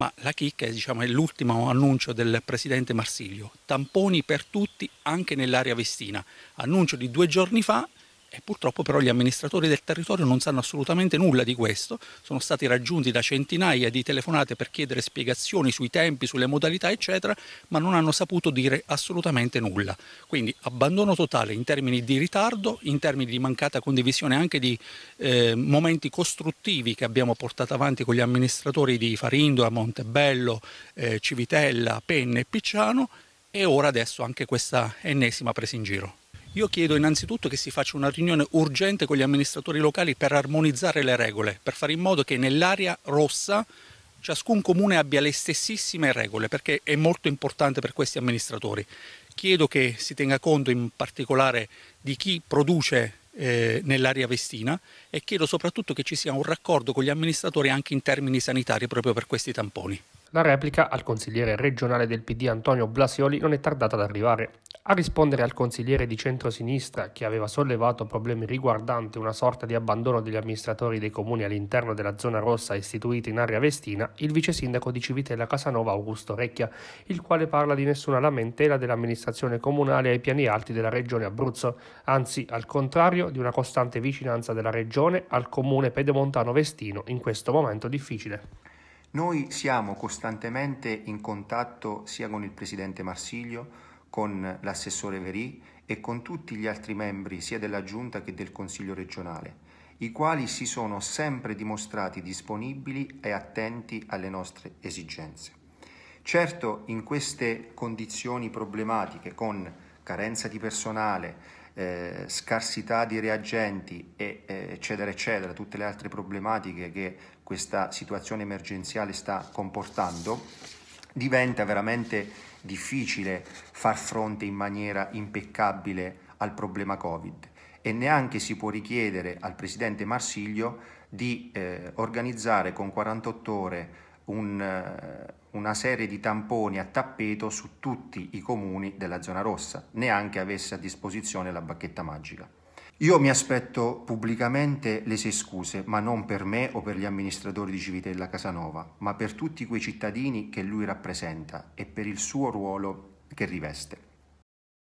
Ma la chicca è, diciamo, è l'ultimo annuncio del presidente Marsiglio. Tamponi per tutti anche nell'area vestina. Annuncio di due giorni fa e purtroppo però gli amministratori del territorio non sanno assolutamente nulla di questo, sono stati raggiunti da centinaia di telefonate per chiedere spiegazioni sui tempi, sulle modalità eccetera, ma non hanno saputo dire assolutamente nulla. Quindi abbandono totale in termini di ritardo, in termini di mancata condivisione anche di eh, momenti costruttivi che abbiamo portato avanti con gli amministratori di Farindola, Montebello, eh, Civitella, Penne e Picciano e ora adesso anche questa ennesima presa in giro. Io chiedo innanzitutto che si faccia una riunione urgente con gli amministratori locali per armonizzare le regole, per fare in modo che nell'area rossa ciascun comune abbia le stessissime regole, perché è molto importante per questi amministratori. Chiedo che si tenga conto in particolare di chi produce eh, nell'area vestina e chiedo soprattutto che ci sia un raccordo con gli amministratori anche in termini sanitari proprio per questi tamponi. La replica al consigliere regionale del PD Antonio Blasioli non è tardata ad arrivare. A rispondere al consigliere di centrosinistra che aveva sollevato problemi riguardanti una sorta di abbandono degli amministratori dei comuni all'interno della zona rossa istituita in area vestina, il vice sindaco di Civitella Casanova Augusto Recchia, il quale parla di nessuna lamentela dell'amministrazione comunale ai piani alti della regione Abruzzo, anzi al contrario di una costante vicinanza della regione al comune pedemontano vestino in questo momento difficile. Noi siamo costantemente in contatto sia con il presidente Marsiglio con l'assessore Verì e con tutti gli altri membri sia della Giunta che del Consiglio regionale, i quali si sono sempre dimostrati disponibili e attenti alle nostre esigenze. Certo, in queste condizioni problematiche, con carenza di personale, eh, scarsità di reagenti, e, eh, eccetera, eccetera, tutte le altre problematiche che questa situazione emergenziale sta comportando, diventa veramente difficile far fronte in maniera impeccabile al problema Covid e neanche si può richiedere al Presidente Marsiglio di eh, organizzare con 48 ore un, eh, una serie di tamponi a tappeto su tutti i comuni della zona rossa, neanche avesse a disposizione la bacchetta magica. Io mi aspetto pubblicamente le sue scuse, ma non per me o per gli amministratori di Civitella Casanova, ma per tutti quei cittadini che lui rappresenta e per il suo ruolo che riveste.